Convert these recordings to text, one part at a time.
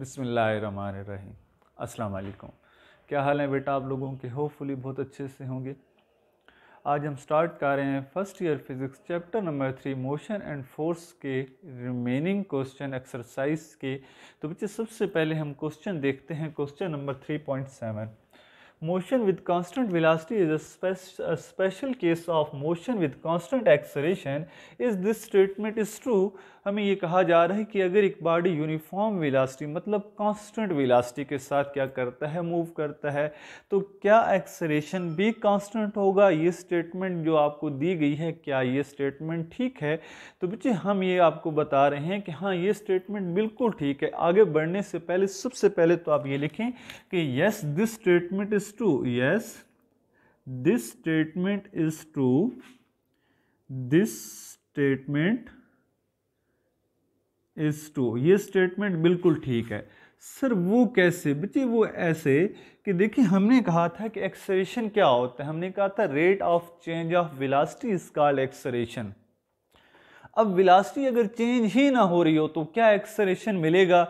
बिसमीम अस्सलाम वालेकुम क्या हाल है बेटा आप लोगों के होपफुली बहुत अच्छे से होंगे आज हम स्टार्ट कर रहे हैं first year physics chapter number three motion and force के रिमेनिंग क्वेश्चन एक्सरसाइज के तो बच्चे सबसे पहले हम क्वेश्चन देखते हैं question number three point seven motion with constant velocity is a, spe a, special case of motion with constant acceleration is this statement is true हमें ये कहा जा रहा है कि अगर एक बॉडी यूनिफॉर्म वेलासिटी मतलब कांस्टेंट वेलासिटी के साथ क्या करता है मूव करता है तो क्या एक्सरेशन भी कांस्टेंट होगा ये स्टेटमेंट जो आपको दी गई है क्या ये स्टेटमेंट ठीक है तो बच्चे हम ये आपको बता रहे हैं कि हाँ ये स्टेटमेंट बिल्कुल ठीक है आगे बढ़ने से पहले सबसे पहले तो आप ये लिखें कि yes this statement is to true yes this statement is true this statement is true ये statement बिल्कुल ठीक है सर वो कैसे बच्चे वो ऐसे कि देखिए हमने कहा था कि एक्सरेशन क्या होता है हमने कहा था rate of change of velocity is called acceleration अब विलासिटी अगर चेंज ही ना हो रही हो तो क्या एक्सरेशन मिलेगा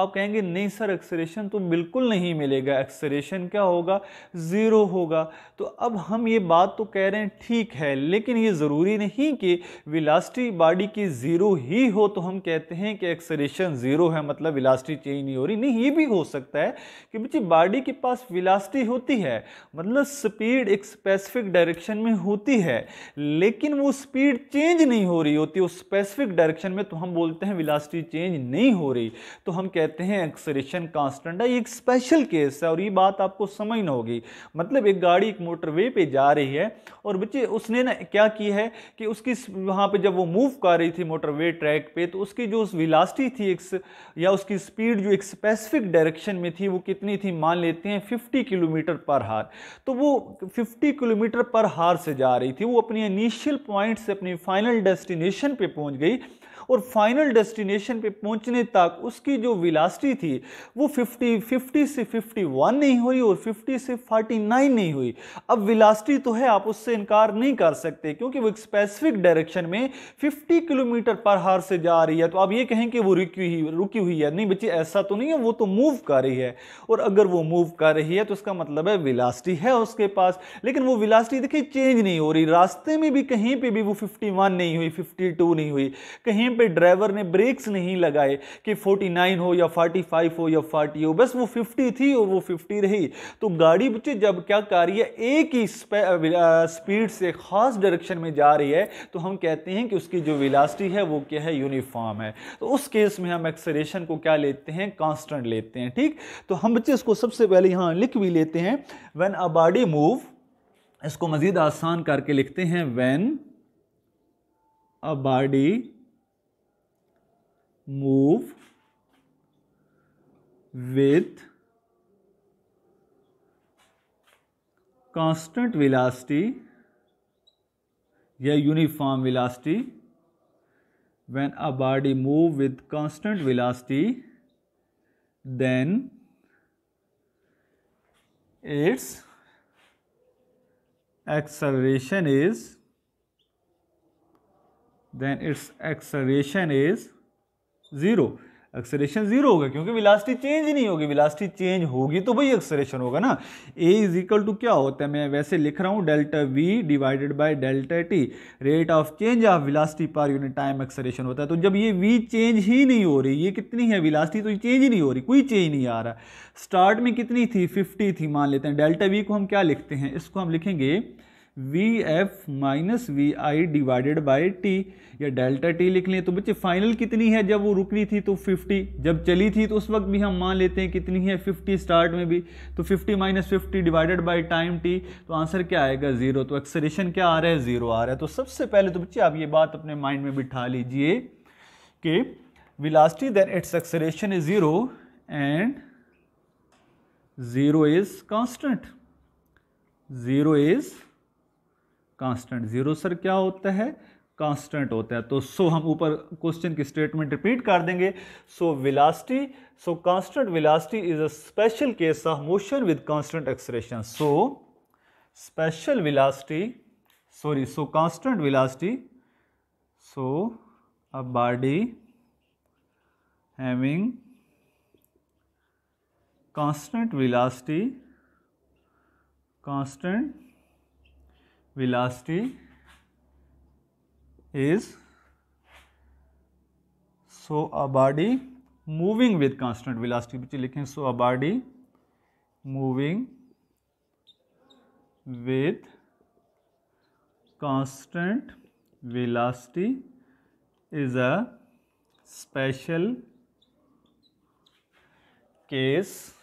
आप कहेंगे नहीं सर एक्सरेशन तो बिल्कुल नहीं मिलेगा एक्सरेशन क्या होगा ज़ीरो होगा तो अब हम ये बात तो कह रहे हैं ठीक है लेकिन ये ज़रूरी नहीं कि विलासिटी बॉडी की ज़ीरो ही हो तो हम कहते हैं कि एक्सरेशन ज़ीरो है मतलब विलासिटी चेंज नहीं हो रही नहीं ये भी हो सकता है कि बच्ची बॉडी के पास विलासिटी होती है मतलब स्पीड एक स्पेसिफिक डायरेक्शन में होती है लेकिन वो स्पीड चेंज नहीं हो रही होती स्पेसिफिक डायरेक्शन में तो हम बोलते हैं विलासिटी चेंज नहीं हो रही तो हम कहते हैं एक्सरेशन कांस्टेंट है ये एक स्पेशल केस है और ये बात आपको समझ ना होगी मतलब एक गाड़ी एक मोटरवे पे जा रही है और बच्चे उसने ना क्या की है कि उसकी वहाँ पर जब वो मूव कर रही थी मोटरवे ट्रैक पर तो उसकी जो उस विलासिटी थी एक या उसकी स्पीड जो एक स्पेसिफिक डायरेक्शन में थी वो कितनी थी मान लेते हैं फिफ्टी किलोमीटर पर हार तो वो फिफ्टी किलोमीटर पर हार से जा रही थी वो अपनी इनिशियल पॉइंट से अपनी फाइनल डेस्टिनेशन पे पहुंच गई और फाइनल डेस्टिनेशन पे पहुंचने तक उसकी जो विलासिटी थी वो 50 50 से 51 नहीं हुई और 50 से 49 नहीं हुई अब विलासिटी तो है आप उससे इनकार नहीं कर सकते क्योंकि वो एक स्पेसिफिक डायरेक्शन में 50 किलोमीटर पर हार से जा रही है तो आप ये कहें कि वो रुकी हुई रुकी हुई है नहीं बच्चे ऐसा तो नहीं है वो तो मूव कर रही है और अगर वो मूव कर रही है तो उसका मतलब है विलासिटी है उसके पास लेकिन वो विलासिटी देखिए चेंज नहीं हो रही रास्ते में भी कहीं पर भी वो फिफ्टी नहीं हुई फिफ्टी नहीं हुई कहीं पे ड्राइवर ने ब्रेक्स नहीं लगाए कि 49 हो या 45 हो या 40 हो बस वो 50 थी और वो 50 रही तो गाड़ी बच्चे जब क्या कर रही है एक ही स्पीड से ख़ास डायरेक्शन में जा रही है तो हम कहते हैं कि उसकी जो विलासिटी है वो क्या है यूनिफॉर्म है तो उस केस में हम एक्सरेशन को क्या लेते हैं कॉन्स्टेंट लेते हैं ठीक तो हम बच्चे इसको सबसे पहले यहाँ लिख भी लेते हैं वेन अ बॉडी मूव इसको मज़ीद आसान करके लिखते हैं when a body move with constant velocity या uniform velocity when a body move with constant velocity then its acceleration is then its acceleration is zero acceleration zero होगा क्योंकि विलास्टी change नहीं होगी विलास्टी चेंज होगी तो भाई एक्सलेशन होगा ना ए इज इक्वल टू क्या होता है मैं वैसे लिख रहा हूँ delta V divided by delta T rate of change of velocity पर यूनिट टाइम एक्सलेशन होता है तो जब ये वी चेंज ही नहीं हो रही ये कितनी है विलास्टी तो ये चेंज ही नहीं हो रही कोई चेंज नहीं आ रहा स्टार्ट में कितनी थी फिफ्टी थी मान लेते हैं डेल्टा वी को हम क्या लिखते हैं इसको हम लिखेंगे V F minus V I divided by T या डेल्टा टी लिख लें तो बच्चे फाइनल कितनी है जब वो रुक रही थी तो 50 जब चली थी तो उस वक्त भी हम मान लेते हैं कितनी है 50 स्टार्ट में भी तो 50 minus fifty divided by time T तो आंसर क्या आएगा ज़ीरो तो एक्सरेशन क्या आ रहा है ज़ीरो आ रहा है तो सबसे पहले तो बच्चे आप ये बात अपने माइंड में बिठा लीजिए कि velocity then its acceleration is zero and zero is constant zero is constant zero sir क्या होता है कांस्टेंट होता है तो सो हम ऊपर क्वेश्चन की स्टेटमेंट रिपीट कर देंगे so velocity so constant velocity is a special case of motion with constant acceleration so special velocity sorry so constant velocity so a body having constant velocity constant velocity is so a body moving with constant velocity बच्चे लिखें so a body moving with constant velocity is a special case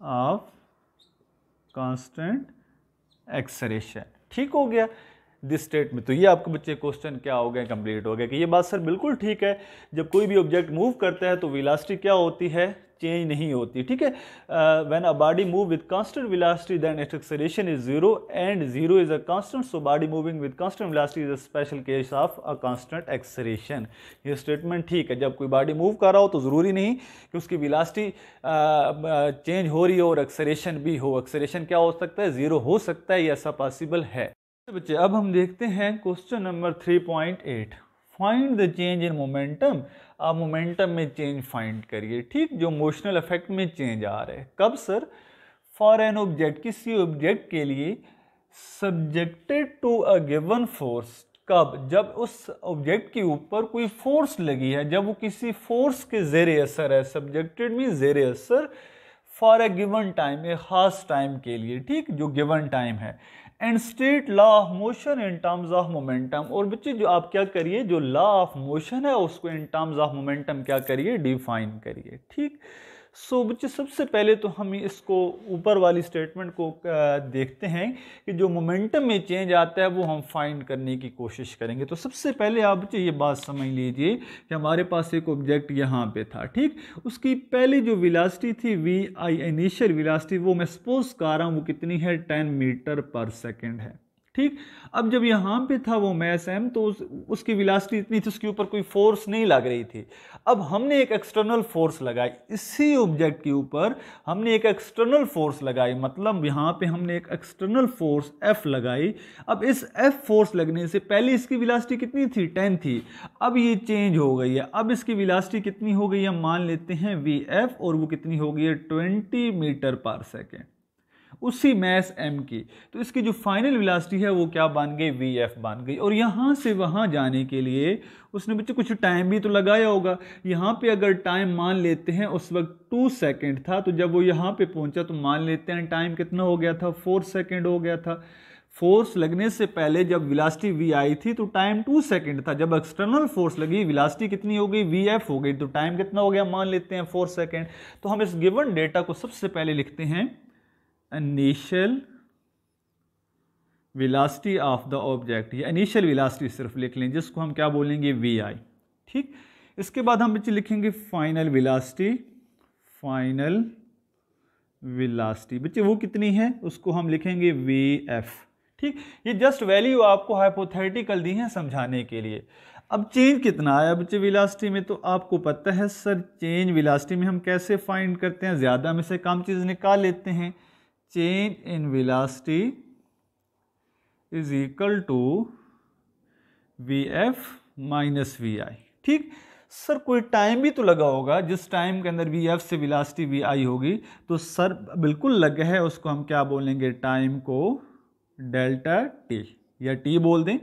of constant एक्सरेशन ठीक हो गया this state में तो ये आपके बच्चे क्वेश्चन क्या हो गया कंप्लीट हो गया कि ये बात सर बिल्कुल ठीक है जब कोई भी ऑब्जेक्ट मूव करता है तो विलासिटी क्या होती है चेंज नहीं होती ठीक है when a body move with constant velocity then its acceleration is zero and zero is a constant so body moving with constant velocity is a special case of a constant acceleration ये statement ठीक है जब कोई body move कर रहा हो तो ज़रूरी नहीं कि उसकी विलासिटी चेंज uh, uh, हो रही हो और एक्सेलेशन भी हो एक्सेलेशन क्या हो सकता है ज़ीरो हो सकता है ये ऐसा पॉसिबल है तो बच्चे अब हम देखते हैं question number three point eight find the change in momentum आप मोमेंटम में चेंज फाइंड करिए ठीक जो मोशनल इफेक्ट में चेंज आ रहा है कब सर फॉर एन ऑब्जेक्ट किसी ऑब्जेक्ट के लिए subjected to a given force कब जब उस ऑब्जेक्ट के ऊपर कोई फोर्स लगी है जब वो किसी फोर्स के जेर असर है सब्जेक्टेड मीन जेर असर for a given time a ख़ास टाइम के लिए ठीक जो गिवन टाइम है and state law of motion in terms of momentum और बच्चे जो आप क्या करिए जो लॉ ऑफ मोशन है उसको इन टर्म्स ऑफ मोमेंटम क्या करिए डिफाइन करिए ठीक सो so, बच्चे सबसे पहले तो हम इसको ऊपर वाली स्टेटमेंट को देखते हैं कि जो मोमेंटम में चेंज आता है वो हम फाइंड करने की कोशिश करेंगे तो सबसे पहले आप बच्चे ये बात समझ लीजिए कि हमारे पास एक ऑब्जेक्ट यहाँ पे था ठीक उसकी पहली जो विलासिटी थी वी आई इनिशियल विलासिटी वो मैं सपोज कर रहा हूँ वो कितनी है टेन मीटर पर सेकेंड है ठीक अब जब यहाँ पे था वो मैस एम तो उस, उसकी विलासिटी इतनी थी उसके ऊपर कोई फोर्स नहीं लग रही थी अब हमने एक एक्सटर्नल फोर्स लगाई इसी ऑब्जेक्ट के ऊपर हमने एक एक्सटर्नल फोर्स लगाई मतलब यहाँ पे हमने एक एक्सटर्नल फोर्स एफ लगाई अब इस एफ फोर्स लगने से पहले इसकी विलासिटी कितनी थी टेन थी अब ये चेंज हो गई है अब इसकी विलासिटी कितनी हो गई है मान लेते हैं वी एफ और वो कितनी हो गई है ट्वेंटी मीटर पर सेकेंड उसी मैस एम की तो इसकी जो फाइनल विलासिटी है वो क्या बन गई वी एफ बन गई और यहाँ से वहाँ जाने के लिए उसने बच्चे कुछ टाइम भी तो लगाया होगा यहाँ पे अगर टाइम मान लेते हैं उस वक्त टू सेकेंड था तो जब वो यहाँ पे पहुँचा तो मान लेते हैं टाइम कितना हो गया था फोर सेकेंड हो गया था फोर्स लगने से पहले जब विलासिटी वी आई थी तो टाइम टू सेकेंड था जब एक्सटर्नल फोर्स लगी विलासिटी कितनी हो गई वी एफ हो गई तो टाइम कितना हो गया मान लेते हैं फोर सेकेंड तो हम इस गिवन डेटा को सबसे पहले लिखते हैं initial velocity of the object या इनिशियल विलास्टी सिर्फ लिख लें जिसको हम क्या बोलेंगे वी आई ठीक इसके बाद हम बच्चे लिखेंगे फाइनल विलास्टी फाइनल विलास्टी बच्चे वो कितनी है उसको हम लिखेंगे वी एफ ठीक ये जस्ट वैल्यू आपको हाइपोथेटिकल दी है समझाने के लिए अब चेंज कितना आया बच्चे विलासिटी में तो आपको पता है सर चेंज विलासिटी में हम कैसे फाइंड करते हैं ज़्यादा में से कम चीज़ निकाल लेते हैं change in velocity is equal to V F minus V I ठीक सर कोई टाइम भी तो लगा होगा जिस टाइम के अंदर वी एफ से विलासटी वी आई होगी तो सर बिल्कुल लग है उसको हम क्या बोलेंगे टाइम को डेल्टा टी या टी बोल दें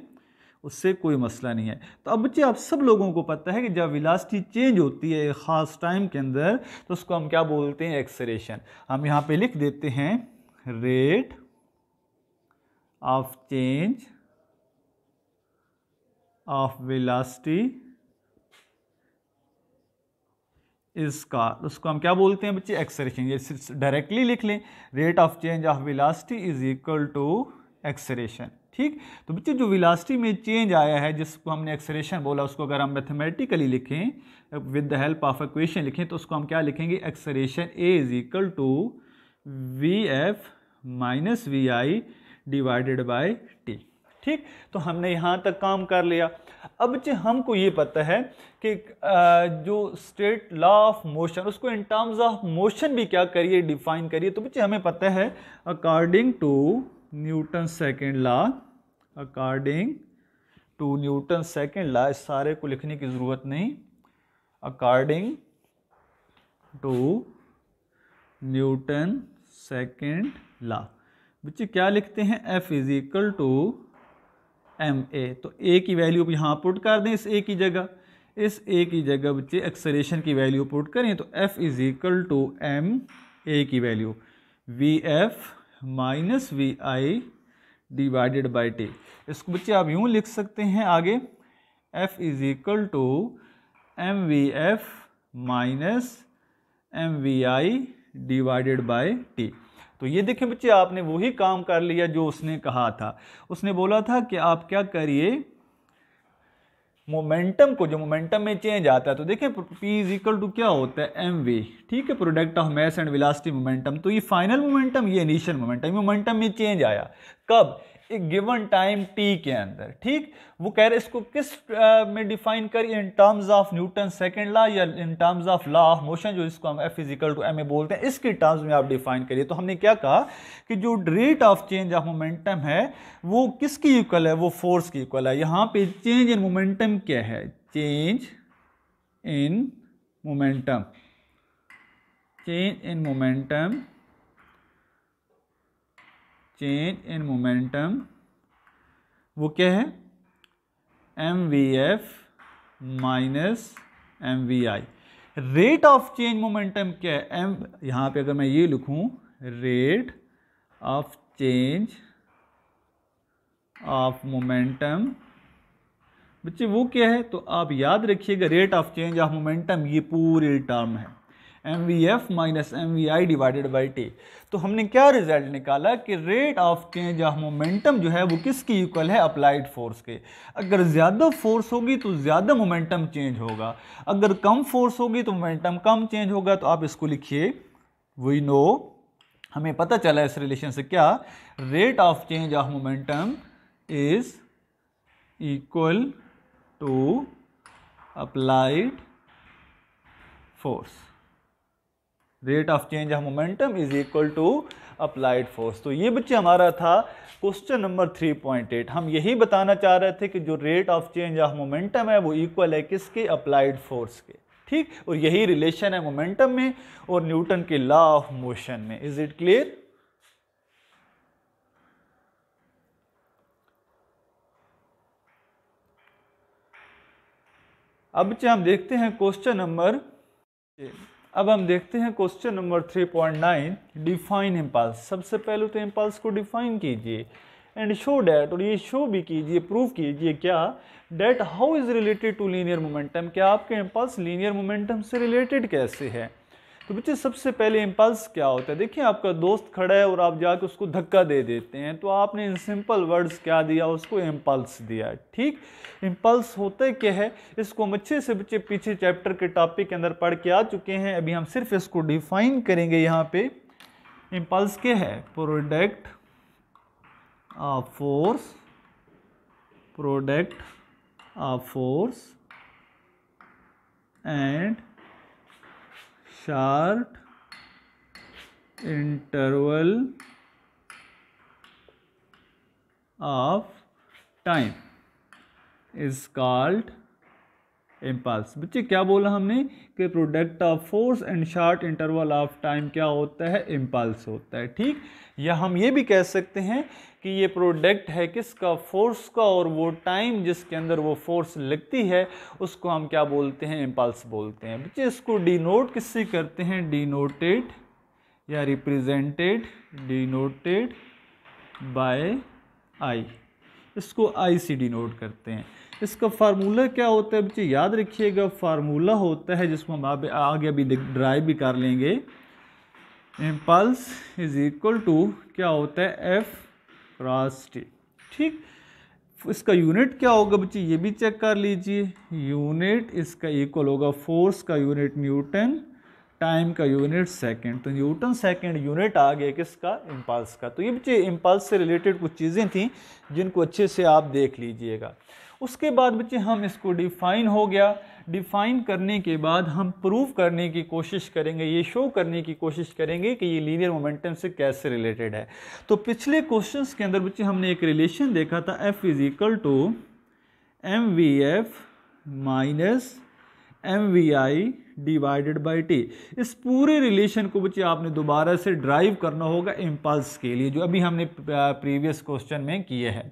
उससे कोई मसला नहीं है तो अब बच्चे आप सब लोगों को पता है कि जब विलासिटी चेंज होती है एक ख़ास टाइम के अंदर तो उसको हम क्या बोलते हैं एक्सरेशन हम यहाँ पे लिख देते हैं rate of change of velocity इसका उसको हम क्या बोलते हैं बच्चे एक्सरेशन ये डायरेक्टली लिख लें rate of change of velocity is equal to acceleration ठीक तो बच्चे जो विलास्टी में चेंज आया है जिसको हमने एक्सरेशन बोला उसको अगर हम मैथमेटिकली लिखें with the help of equation लिखें तो उसको हम क्या लिखेंगे acceleration A is equal to V F minus V I divided by T ठीक तो हमने यहाँ तक काम कर लिया अब जो हमको ये पता है कि जो स्टेट लॉ ऑफ मोशन उसको इन टर्म्स ऑफ मोशन भी क्या करिए डिफाइन करिए तो बच्चे हमें पता है according to Newton second law according to Newton second law इस सारे को लिखने की ज़रूरत नहीं according to Newton second law बच्चे क्या लिखते हैं F is equal to M A तो ए की वैल्यू यहाँ पुट कर दें इस ए की जगह इस ए की जगह बच्चे एक्सरेशन की वैल्यू पुट करें तो F is equal to M A की value V F minus V I divided by T इसको बच्चे आप यूँ लिख सकते हैं आगे F is equal to M V F minus M V I divided by T तो ये देखें बच्चे आपने वही काम कर लिया जो उसने कहा था उसने बोला था कि आप क्या करिए मोमेंटम को जो मोमेंटम में चेंज आता है तो देखें पी इज इक्वल टू क्या होता है एम वी ठीक है product of mass and velocity momentum तो ये फाइनल मोमेंटम ये इनिशियल मोमेंटम मोमेंटम में चेंज आया कब एक गिवन टाइम टी के अंदर ठीक वो कह रहे इसको किस आ, में डिफाइन करिए in terms of Newton second law या in terms of law of motion जो इसको हम F is equal to M A बोलते हैं इसके टर्म्स में आप डिफाइन करिए तो हमने क्या कहा कि जो rate of change of momentum है वो किसकी इक्वल है वो फोर्स की इक्वल है यहाँ पे चेंज इन मोमेंटम क्या है change in momentum change in momentum change in momentum वो क्या है M V F minus M V I rate of change momentum क्या है एम यहाँ पे अगर मैं ये लिखूँ rate of change of momentum बच्चे वो क्या है तो आप याद रखिएगा rate of change of momentum ये पूरी टर्म है M V F minus M V I divided by T तो हमने क्या रिजल्ट निकाला कि rate of change of momentum जो है वो किसकी इक्वल है अप्लाइड फोर्स के अगर ज़्यादा फोर्स होगी तो ज़्यादा मोमेंटम चेंज होगा अगर कम फोर्स होगी तो मोमेंटम कम चेंज होगा तो आप इसको लिखिए वी नो हमें पता चला इस रिलेशन से क्या rate of change of momentum is equal to applied force rate of change of momentum is equal to applied force तो ये बच्चे हमारा था क्वेश्चन नंबर 3.8 हम यही बताना चाह रहे थे कि जो rate of change of momentum है वो इक्वल है किसके अप्लाइड फोर्स के ठीक और यही रिलेशन है मोमेंटम में और न्यूटन के लॉ ऑफ मोशन में इज इट क्लियर अब हम देखते हैं क्वेश्चन नंबर अब हम देखते हैं क्वेश्चन नंबर 3.9 डिफाइन इम्पल्स सबसे पहले तो इम्पल्स को डिफाइन कीजिए एंड शो डैट और ये शो भी कीजिए प्रूव कीजिए क्या that how is related to linear momentum क्या आपके इम्पल्स लीनियर मोमेंटम से रिलेटेड कैसे है तो बच्चे सबसे पहले इम्पल्स क्या होता है देखिए आपका दोस्त खड़ा है और आप जाके उसको धक्का दे देते हैं तो आपने इन सिंपल वर्ड्स क्या दिया उसको इम्पल्स दिया ठीक इम्पल्स होते क्या है इसको हम अच्छे से बच्चे पीछे चैप्टर के टॉपिक के अंदर पढ़ के आ चुके हैं अभी हम सिर्फ इसको डिफाइन करेंगे यहाँ पे इम्पल्स क्या है product of force product of force and short interval of time is called impulse बच्चे क्या बोला हमने कि product of force and short interval of time क्या होता है इम्पल्स होता है ठीक या हम ये भी कह सकते हैं कि ये प्रोडक्ट है किसका फोर्स का और वो टाइम जिसके अंदर वो फोर्स लगती है उसको हम क्या बोलते हैं इम्पल्स बोलते हैं बच्चे इसको डिनोट किससे करते हैं डिनोटेड या रिप्रेजेंटेड डिनोटेड बाय आई इसको आई से डिनोट करते हैं इसका फार्मूला क्या होता है बच्चे याद रखिएगा फार्मूला होता है जिसको हम आप आगे अभी ड्राइव भी कर लेंगे इम्पल्स इज इक्वल टू क्या होता है एफ़ राष्ट्रीय ठीक इसका यूनिट क्या होगा बच्चे ये भी चेक कर लीजिए यूनिट इसका इक्वल होगा फोर्स का यूनिट न्यूटन टाइम का यूनिट सेकंड तो न्यूटन सेकंड यूनिट आ गया किसका इम्पल्स का तो ये बच्चे इम्पल्स से रिलेटेड कुछ चीज़ें थी जिनको अच्छे से आप देख लीजिएगा उसके बाद बच्चे हम इसको डिफ़ाइन हो गया डिफ़ाइन करने के बाद हम प्रूव करने की कोशिश करेंगे ये शो करने की कोशिश करेंगे कि ये लीनियर मोमेंटम से कैसे रिलेटेड है तो पिछले क्वेश्चंस के अंदर बच्चे हमने एक रिलेशन देखा था F is equal to M V F minus M V I divided by T इस पूरे रिलेशन को बच्चे आपने दोबारा से ड्राइव करना होगा इम्पल्स के लिए जो अभी हमने प्रीवियस क्वेश्चन में किए हैं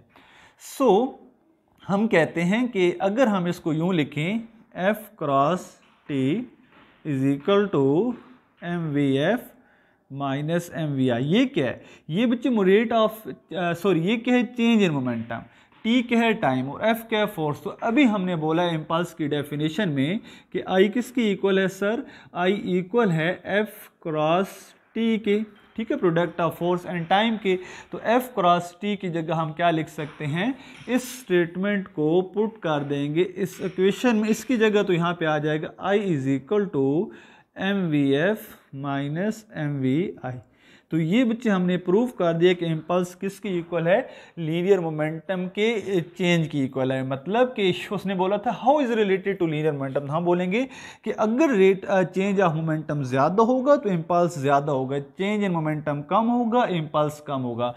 सो so, हम कहते हैं कि अगर हम इसको यूं लिखें F cross T is equal to M V F minus M V I ये क्या है ये बच्चे रेट ऑफ सॉरी ये क्या है चेंज इन मोमेंटम टी क्या है टाइम और एफ क्या है फोर्स तो अभी हमने बोला है इम्पल्स की डेफिनेशन में कि आई किसकी इक्वल है सर आई इक्वल है एफ क्रॉस टी के ठीक है product of force and time के तो एफ क्रॉस टी की जगह हम क्या लिख सकते हैं इस स्टेटमेंट को पुट कर देंगे इस इक्वेशन में इसकी जगह तो यहाँ पे आ जाएगा I is equal to M V F minus M V I तो ये बच्चे हमने प्रूव कर दिया कि इम्पल्स किसके इक्वल है लीनियर मोमेंटम के चेंज की इक्वल है मतलब कि उसने बोला था how is related to linear momentum हम बोलेंगे कि अगर रेट चेंज ऑफ मोमेंटम ज़्यादा होगा तो इम्पल्स ज़्यादा होगा चेंज इन मोमेंटम कम होगा इम्पल्स कम होगा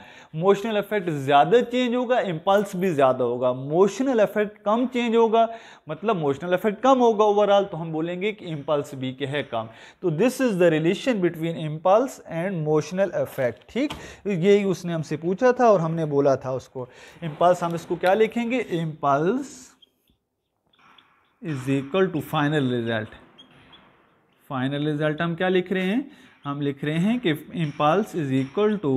मोशनल इफेक्ट ज़्यादा चेंज होगा इम्पल्स भी ज़्यादा होगा मोशनल इफेक्ट कम चेंज होगा मतलब मोशनल इफेक्ट कम होगा ओवरऑल तो हम बोलेंगे कि इम्पल्स भी के है कम तो this is the relation between impulse and motional emotional affect ठीक यही उसने हमसे पूछा था और हमने बोला था उसको इम्पल्स हम इसको क्या लिखेंगे impulse is equal to final result final result हम क्या लिख रहे हैं हम लिख रहे हैं कि impulse is equal to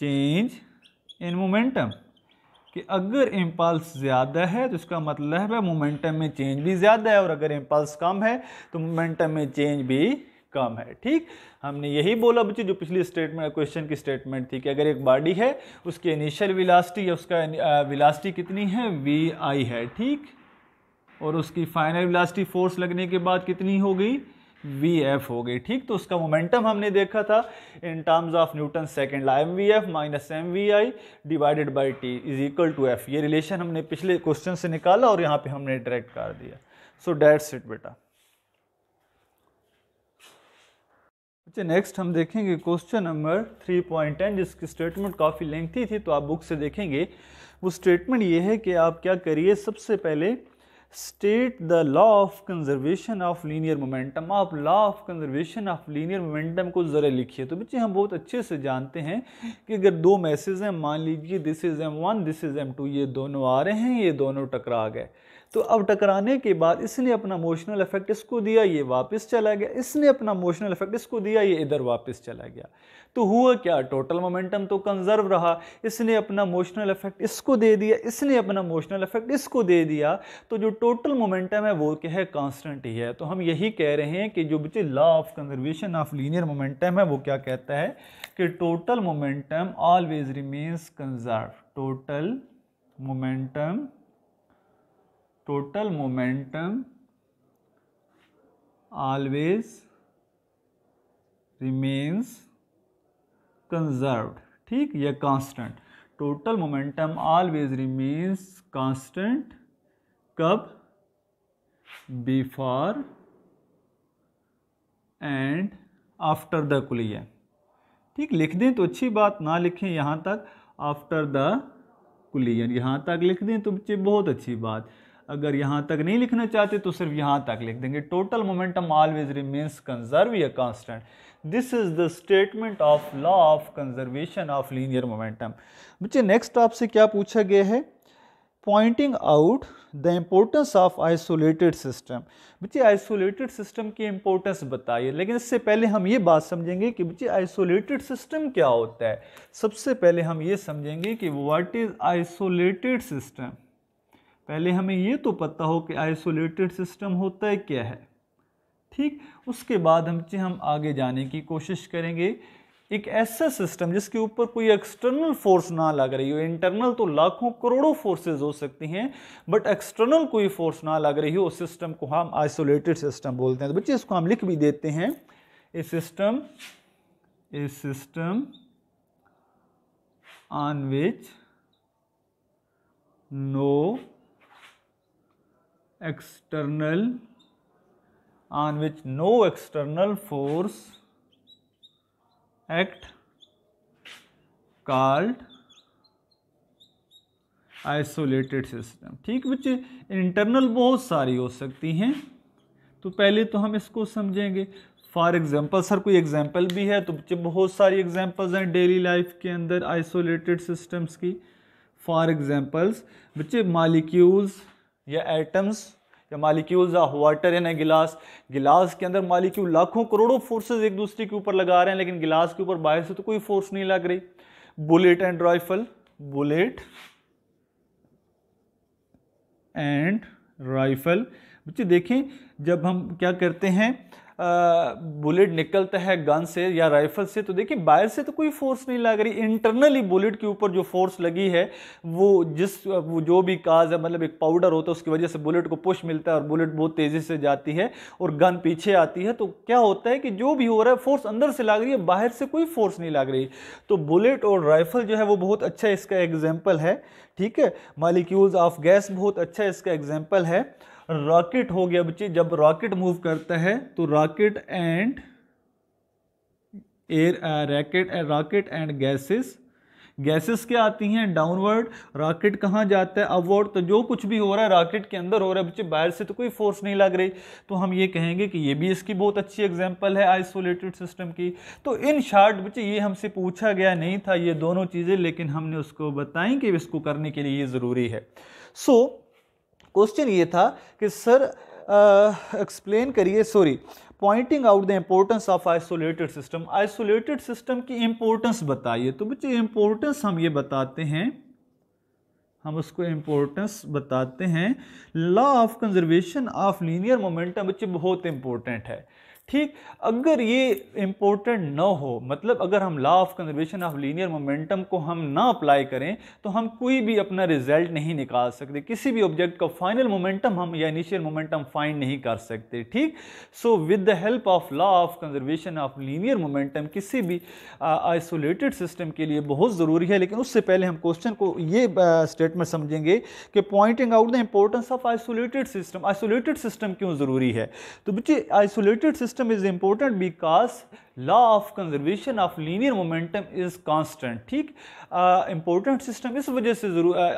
change in momentum कि अगर इम्पल्स ज़्यादा है तो इसका मतलब है मोमेंटम में चेंज भी ज़्यादा है और अगर इम्पल्स कम है तो मोमेंटम में चेंज भी कम है ठीक हमने यही बोला बच्चे जो पिछली स्टेटमेंट क्वेश्चन की स्टेटमेंट थी कि अगर एक बॉडी है उसकी इनिशियल विलास्टी या उसका विलास्टी कितनी है वी आई है ठीक और उसकी फाइनल विलास्टी फोर्स लगने के बाद कितनी हो गई वी एफ हो गई ठीक तो उसका मोमेंटम हमने देखा था in terms of Newton second law M V F minus M V I divided by T is equal to F ये रिलेशन हमने पिछले क्वेश्चन से निकाला और यहाँ पे हमने डायरेक्ट कर दिया सो डेट्स इट बेटा बच्चे नेक्स्ट हम देखेंगे question number three point ten जिसकी स्टेटमेंट काफ़ी लेंथी थी तो आप बुक से देखेंगे वो स्टेटमेंट ये है कि आप क्या करिए सबसे पहले state the law of conservation of linear momentum आप law of conservation of linear momentum को ज़रा लिखिए तो बच्चे हम बहुत अच्छे से जानते हैं कि अगर दो मैसेज हैं मान लीजिए this is M one this is M two ये दोनों आ रहे हैं ये दोनों टकरा गए तो अब टकराने के बाद इसने अपना मोशनल इफेक्ट इसको दिया ये वापस चला गया इसने अपना मोशनल इफेक्ट इसको दिया ये इधर वापस चला गया तो हुआ क्या टोटल मोमेंटम तो कंजर्व रहा इसने अपना मोशनल इफेक्ट इसको दे दिया इसने अपना मोशनल इफेक्ट इसको दे दिया तो जो टोटल मोमेंटम है वो क्या है कॉन्स्टेंट ही है तो हम यही कह रहे हैं कि जो बच्चे law of conservation of linear momentum है वो क्या कहता है कि total momentum always remains conserve total momentum total momentum always remains conserved ठीक या constant total momentum always remains constant कब before and after the collision ठीक लिख दें तो अच्छी बात ना लिखें यहाँ तक आफ्टर द कुलियन यहाँ तक लिख दें तो बच्चे बहुत अच्छी बात अगर यहाँ तक नहीं लिखना चाहते तो सिर्फ यहाँ तक लिख देंगे total momentum always remains conserve या constant this is the statement of law of conservation of linear momentum बच्चे नेक्स्ट आपसे क्या पूछा गया है pointing out the importance of isolated system बच्चे आइसोलेटेड सिस्टम की इम्पोर्टेंस बताइए लेकिन इससे पहले हम ये बात समझेंगे कि बच्चे आइसोलेटेड सिस्टम क्या होता है सबसे पहले हम ये समझेंगे कि वाट इज़ आइसोलेटेड सिस्टम पहले हमें ये तो पता हो कि आइसोलेटेड सिस्टम होता है क्या है ठीक उसके बाद हम हम आगे जाने की कोशिश करेंगे एक ऐसा सिस्टम जिसके ऊपर कोई एक्सटर्नल फोर्स ना लग रही हो इंटरनल तो लाखों करोड़ों फोर्सेस हो सकती हैं बट एक्सटर्नल कोई फोर्स ना लग रही हो उस सिस्टम को हम आइसोलेटेड सिस्टम बोलते हैं तो बच्चे इसको हम लिख भी देते हैं a system a system on which no external on which no external force act called isolated system ठीक बच्चे इंटरनल बहुत सारी हो सकती हैं तो पहले तो हम इसको समझेंगे फॉर एग्जाम्पल सर कोई एग्जाम्पल भी है तो बच्चे बहुत सारी एग्जाम्पल्स हैं डेली लाइफ के अंदर आइसोलेटेड सिस्टम्स की फॉर एग्जाम्पल्स बच्चे मालिक्यूल्स या एटम्स या मालिक्यूल्स ऑफ वाटर है गिलास गिलास के अंदर मालिक्यूल लाखों करोड़ों फोर्सेज एक दूसरे के ऊपर लगा रहे हैं लेकिन गिलास के ऊपर बाहर से तो कोई फोर्स नहीं लग रही bullet and rifle bullet and rifle बच्चे देखें जब हम क्या करते हैं बुलेट निकलता है गन से या राइफल से तो देखिए बाहर से तो कोई फोर्स नहीं लग रही इंटरनली बुलेट के ऊपर जो फोर्स लगी है वो जिस वो जो भी काज है मतलब एक पाउडर होता है उसकी वजह से बुलेट को पुश मिलता है और बुलेट बहुत तेज़ी से जाती है और गन पीछे आती है तो क्या होता है कि जो भी हो रहा है फोर्स अंदर से लग रही है बाहर से कोई फोर्स नहीं लग रही तो बुलेट और राइफल जो है वो बहुत अच्छा इसका एग्जाम्पल है ठीक है मालिक्यूल्स ऑफ गैस बहुत अच्छा इसका एग्जाम्पल है रॉकेट हो गया बच्चे जब रॉकेट मूव करता है तो rocket and air racket rocket and gases gases क्या आती हैं डाउनवर्ड रॉकेट कहाँ जाता है अपवर्ड तो जो कुछ भी हो रहा है रॉकेट के अंदर हो रहा है बच्चे बाहर से तो कोई फोर्स नहीं लग रही तो हम ये कहेंगे कि ये भी इसकी बहुत अच्छी एग्जांपल है आइसोलेटेड सिस्टम की तो इन शार्ट बच्चे ये हमसे पूछा गया नहीं था ये दोनों चीज़ें लेकिन हमने उसको बताई कि इसको करने के लिए ये ज़रूरी है सो so, क्वेश्चन ये था कि सर एक्सप्लेन करिए sorry pointing out the importance of isolated system isolated system की इम्पोर्टेंस बताइए तो बच्चे इम्पोर्टेंस हम ये बताते हैं हम उसको इम्पोर्टेंस बताते हैं law of conservation of linear momentum बच्चे बहुत इंपॉर्टेंट है ठीक अगर ये इम्पोर्टेंट ना हो मतलब अगर हम law of conservation of linear momentum को हम ना अप्लाई करें तो हम कोई भी अपना रिजल्ट नहीं निकाल सकते किसी भी ऑब्जेक्ट का फाइनल मोमेंटम हम या इनिशियल मोमेंटम फाइंड नहीं कर सकते ठीक so with the help of law of conservation of linear momentum किसी भी आइसोलेटेड सिस्टम के लिए बहुत ज़रूरी है लेकिन उससे पहले हम क्वेश्चन को ये स्टेटमेंट समझेंगे कि pointing out the importance of isolated system isolated system क्यों ज़रूरी है तो बच्चे isolated system system is important because law of conservation of linear momentum is constant ठीक important system इस वजह से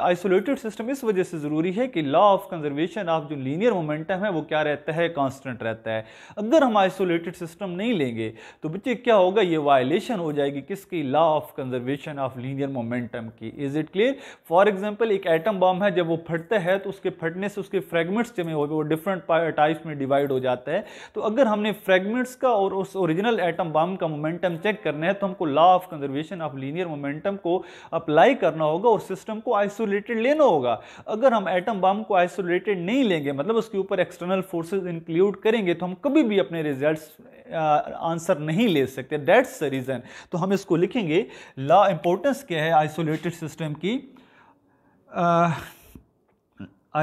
isolated system इस वजह से ज़रूरी है कि law of conservation of जो linear momentum है वो क्या रहता है constant रहता है अगर हम isolated system नहीं लेंगे तो बच्चे क्या होगा ये violation हो जाएगी किसकी law of conservation of linear momentum की is it clear for example एक atom bomb है जब वो फटता है तो उसके फटने से उसके fragments जमे हो वो different types में divide हो जाता है तो अगर हमने फ्रेगमेंट्स का और उस ओरिजिनल एटम बम का मोमेंटम चेक करना है तो हमको law of conservation of linear momentum को अप्लाई करना होगा और सिस्टम को आइसोलेटेड लेना होगा अगर हम एटम बम को आइसोलेटेड नहीं लेंगे मतलब उसके ऊपर एक्सटर्नल फोर्सेज इंक्लूड करेंगे तो हम कभी भी अपने रिजल्ट आंसर नहीं ले सकते दैट्स द रीज़न तो हम इसको लिखेंगे लॉ इंपॉर्टेंस क्या है आइसोलेटेड सिस्टम की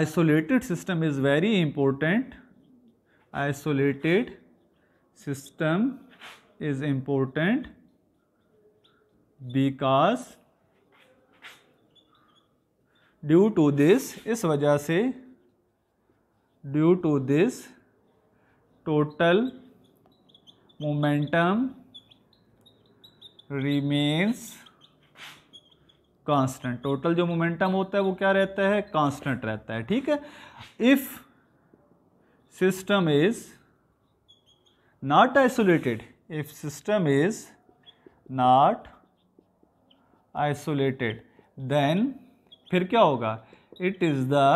isolated system is very important isolated system is important because due to this इस वजह से due to this total momentum remains constant total जो मोमेंटम होता है वो क्या रहता है कांस्टेंट रहता है ठीक है if system is not isolated if system is not isolated then फिर क्या होगा it is the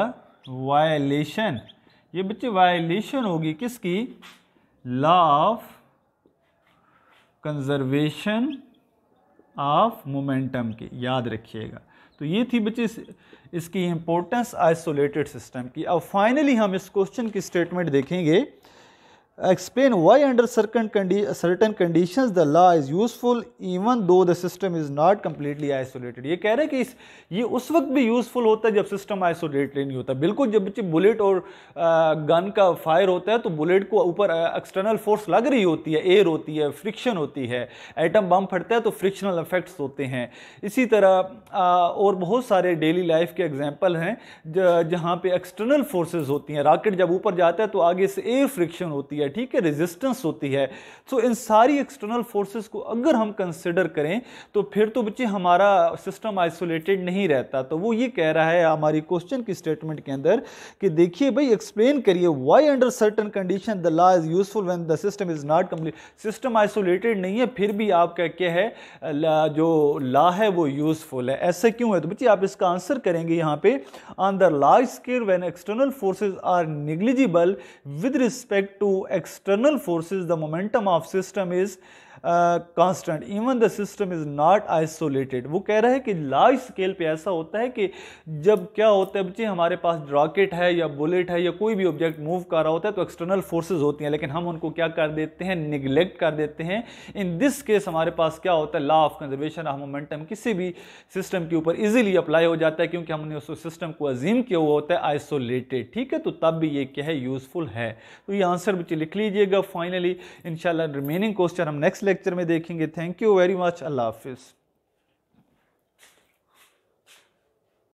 violation ये बच्चे violation होगी किसकी law of conservation of momentum की याद रखिएगा तो ये थी बच्चे इस, इसकी इम्पोर्टेंस आइसोलेटेड सिस्टम की अब फाइनली हम इस क्वेश्चन की स्टेटमेंट देखेंगे explain why under certain, certain condition the law is useful even though though the system is not completely ये कह रहे हैं कि इस ये उस वक्त भी यूज़फुल होता है जब सिस्टम आइसोलेटेड नहीं होता बिल्कुल जब बच्चे बुलेट और गन का फायर होता है तो बुलेट को ऊपर एक्सटर्नल फोर्स लग रही होती है एयर होती है फ्रिक्शन होती है एटम बम फटता है तो फ्रिक्शनल इफेक्ट्स होते हैं इसी तरह आ, और बहुत सारे डेली लाइफ के एग्जाम्पल हैं जहाँ पर एक्सटर्नल फोर्सेज होती हैं राकेट जब ऊपर जाता है तो आगे से एयर फ्रिक्शन होती है है ठीक है रेजिस्टेंस होती है तो इन सारी एक्सटर्नल फोर्सेस को अगर हम कंसिडर करें तो फिर तो बच्चे हमारा सिस्टम आइसोलेटेड नहीं रहता तो वो ये कह रहा है हमारी क्वेश्चन की स्टेटमेंट के अंदर कि देखिए भाई एक्सप्लेन करिए why under certain condition the law is useful when the system is not complete system isolated नहीं है फिर भी आपका क्या है ला, जो लॉ है वो यूजफुल है ऐसा क्यों है तो बच्चे आप इसका आंसर करेंगे यहाँ पे on the large scale when external forces are negligible with respect to external forces, the momentum of system is constant even the system is not isolated वो कह रहा है कि लार्ज स्केल पे ऐसा होता है कि जब क्या होता है बच्चे हमारे पास रॉकेट है या बुलेट है या कोई भी ऑब्जेक्ट मूव कर रहा होता है तो एक्सटर्नल फोर्सेज होती हैं लेकिन हम उनको क्या कर देते हैं निगलेक्ट कर देते हैं इन दिस केस हमारे पास क्या होता है law of conservation of momentum किसी भी सिस्टम के ऊपर ईजिली अप्लाई हो जाता है क्योंकि हमने उस सिस्टम को अजीम किया हुआ होता है आइसोलेटेड ठीक है तो तब भी ये क्या है यूज़फुल है तो ये आंसर बच्चे लिख लीजिएगा फाइनली इन रिमेनिंग क्वेश्चन हम नेक्स्ट नेक्स्ट लेक्चर में देखेंगे थैंक यू वेरी मच अल्लाह हाफिज़